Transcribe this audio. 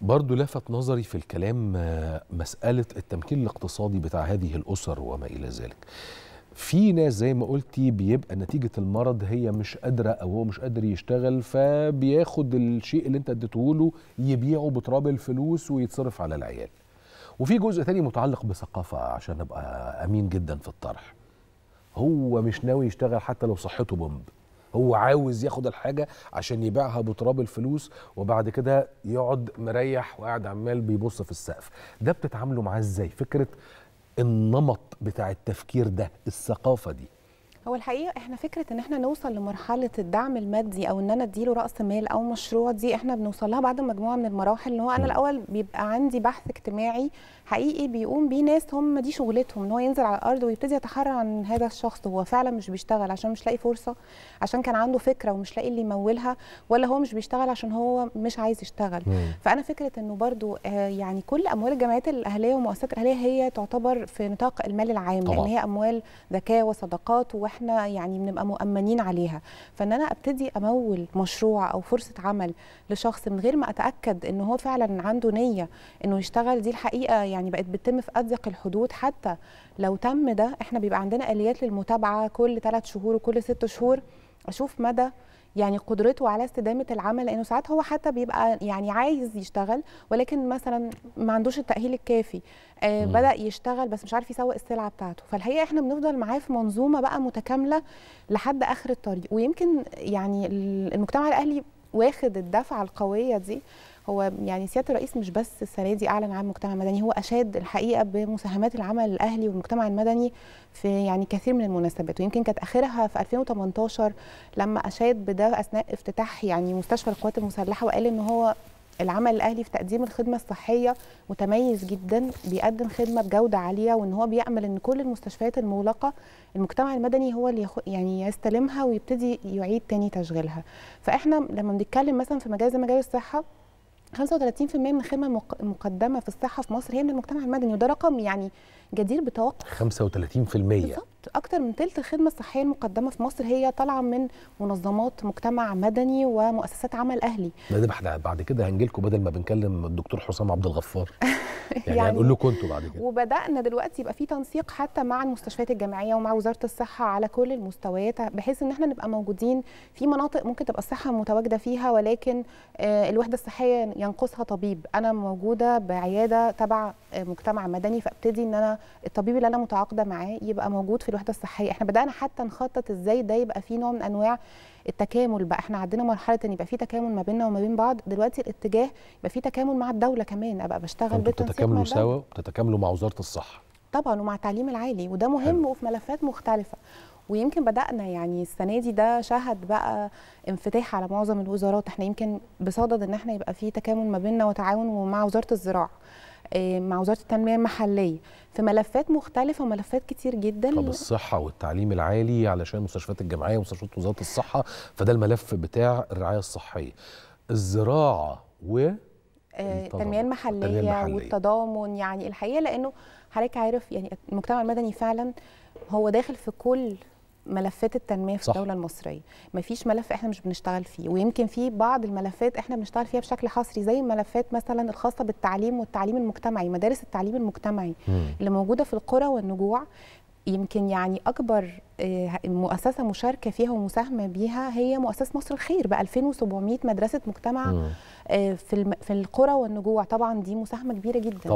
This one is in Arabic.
برضو لفت نظري في الكلام آه، مسألة التمكين الاقتصادي بتاع هذه الأسر وما إلى ذلك في ناس زي ما قلتي بيبقى نتيجة المرض هي مش قادرة أو هو مش قادر يشتغل فبياخد الشيء اللي انت اديتهوله يبيعه بتراب الفلوس ويتصرف على العيال وفي جزء تاني متعلق بثقافة عشان أبقى أمين جدا في الطرح هو مش ناوي يشتغل حتى لو صحته بومب هو عاوز ياخد الحاجه عشان يبيعها بتراب الفلوس وبعد كده يقعد مريح وقاعد عمال بيبص في السقف ده بتتعاملوا معاه ازاي فكره النمط بتاع التفكير ده الثقافه دي هو الحقيقه احنا فكره ان احنا نوصل لمرحله الدعم المادي او ان انا اديله راس مال او مشروع دي احنا بنوصلها بعد مجموعه من المراحل ان هو انا الاول بيبقى عندي بحث اجتماعي حقيقي بيقوم بيه ناس هم دي شغلتهم ان هو ينزل على الارض ويبتدي يتحرى عن هذا الشخص هو فعلا مش بيشتغل عشان مش لاقي فرصه عشان كان عنده فكره ومش لاقي اللي يمولها ولا هو مش بيشتغل عشان هو مش عايز يشتغل مم. فانا فكره انه برضو آه، يعني كل اموال الجمعيات الاهليه ومؤسسات الاهليه هي تعتبر في نطاق المال العام طبعا. يعني هي اموال زكاه وصدقات و واحنا يعني بنبقى مؤمنين عليها فان انا ابتدي امول مشروع او فرصه عمل لشخص من غير ما اتاكد ان هو فعلا عنده نيه انه يشتغل دي الحقيقه يعني بقت بتتم في اضيق الحدود حتى لو تم ده احنا بيبقى عندنا اليات للمتابعه كل ثلاث شهور وكل ست شهور اشوف مدى يعني قدرته على استدامه العمل لانه ساعات هو حتى بيبقى يعني عايز يشتغل ولكن مثلا ما عندوش التاهيل الكافي آه بدا يشتغل بس مش عارف يسوق السلعه بتاعته فالحقيقه احنا بنفضل معاه في منظومه بقى متكامله لحد اخر الطريق ويمكن يعني المجتمع الاهلي واخد الدفعه القويه دي هو يعني سياده الرئيس مش بس السنه دي اعلن عن مجتمع مدني هو اشاد الحقيقه بمساهمات العمل الاهلي والمجتمع المدني في يعني كثير من المناسبات ويمكن كانت اخرها في 2018 لما اشاد بده اثناء افتتاح يعني مستشفى القوات المسلحه وقال ان هو العمل الاهلي في تقديم الخدمه الصحيه متميز جدا بيقدم خدمه بجوده عاليه وان هو بيامل ان كل المستشفيات المغلقه المجتمع المدني هو اللي يعني يستلمها ويبتدي يعيد تاني تشغيلها فاحنا لما بنتكلم مثلا في مجال زي مجال الصحه 35% من الخدمه مقدمه في الصحه في مصر هي من المجتمع المدني وده رقم يعني جدير بتوقع 35% بالظبط اكتر من ثلث الخدمه الصحيه المقدمه في مصر هي طالعه من منظمات مجتمع مدني ومؤسسات عمل اهلي ده بعد كده هنجي لكم بدل ما بنكلم الدكتور حسام عبد الغفار يعني, يعني هنقول لكم انتوا بعد كده وبدانا دلوقتي يبقى في تنسيق حتى مع المستشفيات الجامعيه ومع وزاره الصحه على كل المستويات بحيث ان احنا نبقى موجودين في مناطق ممكن تبقى الصحه متواجده فيها ولكن آه، الوحده الصحيه ينقصها طبيب انا موجوده بعياده تبع مجتمع مدني فابتدي ان انا الطبيب اللي انا متعاقده معاه يبقى موجود في الوحده الصحيه احنا بدانا حتى نخطط ازاي ده يبقى في نوع من انواع التكامل بقى احنا عندنا مرحله ان يبقى في تكامل ما بيننا وما بين بعض دلوقتي الاتجاه يبقى في تكامل مع الدوله كمان ابقى بشتغل بتتكاملوا سوا بتتكاملوا مع وزاره الصحه طبعا ومع التعليم العالي وده مهم وفي ملفات مختلفه ويمكن بدأنا يعني السنة دي ده شهد بقى انفتاح على معظم الوزارات احنا يمكن بصدد ان احنا يبقى في تكامل ما بيننا وتعاون ومع وزارة الزراعة آه، مع وزاره التنميه المحليه في ملفات مختلفه وملفات كتير جدا طب الصحه والتعليم العالي علشان المستشفيات الجامعيه ومستشفيات وزاره الصحه فده الملف بتاع الرعايه الصحيه الزراعه و آه، التنميه المحليه, المحلية. والتضامن يعني الحقيقه لانه حضرتك عارف يعني المجتمع المدني فعلا هو داخل في كل ملفات التنميه في صح. الدوله المصريه مفيش ملف احنا مش بنشتغل فيه ويمكن في بعض الملفات احنا بنشتغل فيها بشكل حصري زي الملفات مثلا الخاصه بالتعليم والتعليم المجتمعي مدارس التعليم المجتمعي مم. اللي موجوده في القرى والنجوع يمكن يعني اكبر آه، مؤسسه مشاركه فيها ومساهمه بيها هي مؤسسه مصر الخير ب 2700 مدرسه مجتمع آه، في في القرى والنجوع طبعا دي مساهمه كبيره جدا